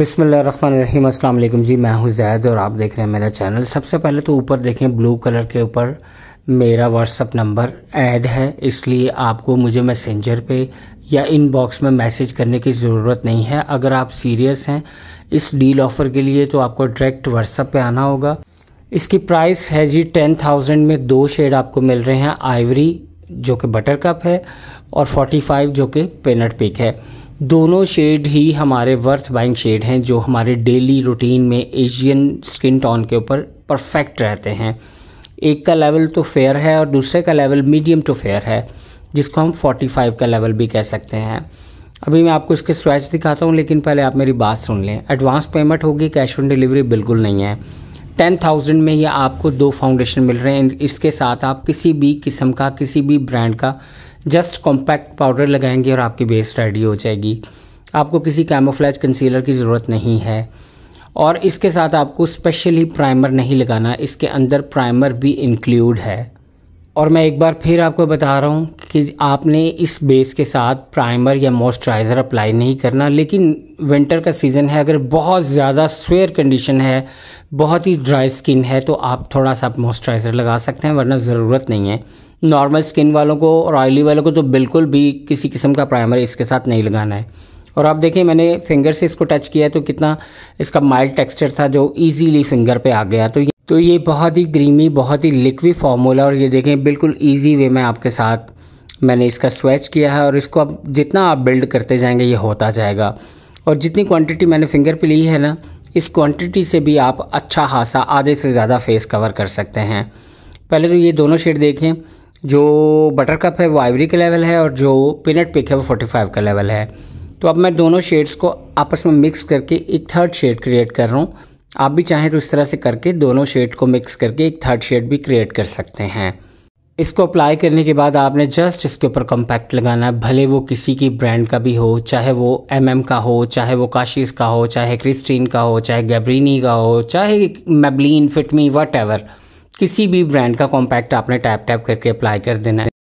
बिसमीम अल्लाम जी मैं हूं जैद और आप देख रहे हैं मेरा चैनल सबसे पहले तो ऊपर देखें ब्लू कलर के ऊपर मेरा व्हाट्सअप नंबर ऐड है इसलिए आपको मुझे मैसेंजर पे या इनबॉक्स में मैसेज करने की ज़रूरत नहीं है अगर आप सीरियस हैं इस डील ऑफ़र के लिए तो आपको डायरेक्ट व्हाट्सअप पे आना होगा इसकी प्राइस है जी टेन थाउजेंड में दो शेड आपको मिल रहे हैं आइवरी जो कि बटर कप है और 45 जो कि पेनट पिक है दोनों शेड ही हमारे वर्थ बाइंग शेड हैं जो हमारे डेली रूटीन में एशियन स्किन टोन के ऊपर परफेक्ट रहते हैं एक का लेवल तो फेयर है और दूसरे का लेवल मीडियम टू फेयर है जिसको हम 45 का लेवल भी कह सकते हैं अभी मैं आपको इसके स्वेच दिखाता हूँ लेकिन पहले आप मेरी बात सुन लें एडवांस पेमेंट होगी कैश ऑन डिलीवरी बिल्कुल नहीं है टेन थाउजेंड में ये आपको दो फाउंडेशन मिल रहे हैं इसके साथ आप किसी भी किस्म का किसी भी ब्रांड का जस्ट कॉम्पैक्ट पाउडर लगाएंगे और आपकी बेस रेडी हो जाएगी आपको किसी कैमोफ्लेज कंसीलर की ज़रूरत नहीं है और इसके साथ आपको स्पेशली प्राइमर नहीं लगाना इसके अंदर प्राइमर भी इंक्लूड है और मैं एक बार फिर आपको बता रहा हूँ कि आपने इस बेस के साथ प्राइमर या मॉइस्चराइज़र अप्लाई नहीं करना लेकिन विंटर का सीज़न है अगर बहुत ज़्यादा स्वेयर कंडीशन है बहुत ही ड्राई स्किन है तो आप थोड़ा सा मॉइस्चराइज़र लगा सकते हैं वरना ज़रूरत नहीं है नॉर्मल स्किन वालों को और ऑयली वालों को तो बिल्कुल भी किसी किस्म का प्राइमर इसके साथ नहीं लगाना है और आप देखिए मैंने फिंगर से इसको टच किया तो कितना इसका माइल्ड टेक्सचर था जो ईजीली फिंगर पर आ गया तो तो ये बहुत ही क्रीमी बहुत ही लिक्विड फार्मूला और ये देखें बिल्कुल ईजी वे में आपके साथ मैंने इसका स्वेच किया है और इसको आप जितना आप बिल्ड करते जाएंगे ये होता जाएगा और जितनी क्वांटिटी मैंने फिंगर पे ली है ना इस क्वांटिटी से भी आप अच्छा खासा आधे से ज़्यादा फेस कवर कर सकते हैं पहले तो ये दोनों शेड देखें जो बटर कप है वो आइवरी का लेवल है और जो पीनट पिक है वो फाइव का लेवल है तो अब मैं दोनों शेड्स को आपस में मिक्स करके एक थर्ड शेड क्रिएट कर रहा हूँ आप भी चाहें तो इस तरह से करके दोनों शेड को मिक्स करके एक थर्ड शेड भी क्रिएट कर सकते हैं इसको अप्लाई करने के बाद आपने जस्ट इसके ऊपर कॉम्पैक्ट लगाना है भले वो किसी की ब्रांड का भी हो चाहे वो एम MM का हो चाहे वो काशीस का हो चाहे क्रिस्टीन का हो चाहे गैब्रीनी का हो चाहे मेबलिन फिटमी वट किसी भी ब्रांड का कॉम्पैक्ट आपने टैप टैप करके अप्लाई कर देना है